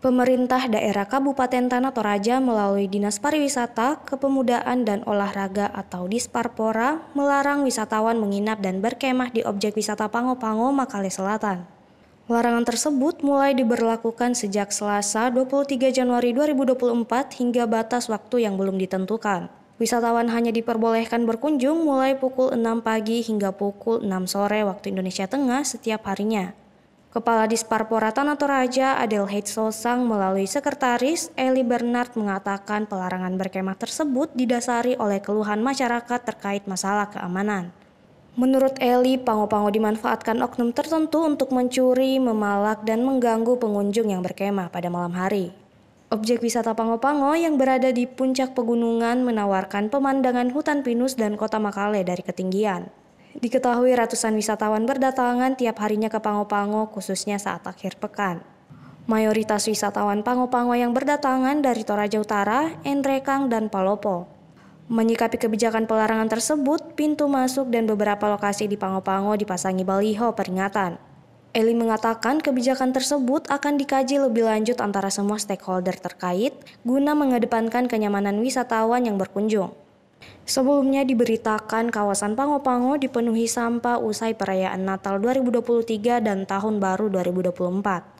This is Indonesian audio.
Pemerintah daerah Kabupaten Tanah Toraja melalui Dinas Pariwisata, Kepemudaan dan Olahraga atau Disparpora melarang wisatawan menginap dan berkemah di objek wisata Pango-Pango Makale Selatan. Larangan tersebut mulai diberlakukan sejak Selasa 23 Januari 2024 hingga batas waktu yang belum ditentukan. Wisatawan hanya diperbolehkan berkunjung mulai pukul 6 pagi hingga pukul 6 sore waktu Indonesia Tengah setiap harinya. Kepala Disparpora Toraja Adel Sosang melalui sekretaris Eli Bernard mengatakan pelarangan berkemah tersebut didasari oleh keluhan masyarakat terkait masalah keamanan. Menurut Eli, pango-pango dimanfaatkan oknum tertentu untuk mencuri, memalak, dan mengganggu pengunjung yang berkemah pada malam hari. Objek wisata Pango-Pango yang berada di puncak pegunungan menawarkan pemandangan hutan pinus dan kota Makale dari ketinggian. Diketahui ratusan wisatawan berdatangan tiap harinya ke Pango-Pango khususnya saat akhir pekan. Mayoritas wisatawan Pango-Pango yang berdatangan dari Toraja Utara, Endrekang, dan Palopo. Menyikapi kebijakan pelarangan tersebut, pintu masuk dan beberapa lokasi di Pango-Pango dipasangi baliho peringatan. Eli mengatakan kebijakan tersebut akan dikaji lebih lanjut antara semua stakeholder terkait guna mengedepankan kenyamanan wisatawan yang berkunjung. Sebelumnya diberitakan kawasan Pango-Pango dipenuhi sampah usai perayaan Natal 2023 dan Tahun Baru 2024.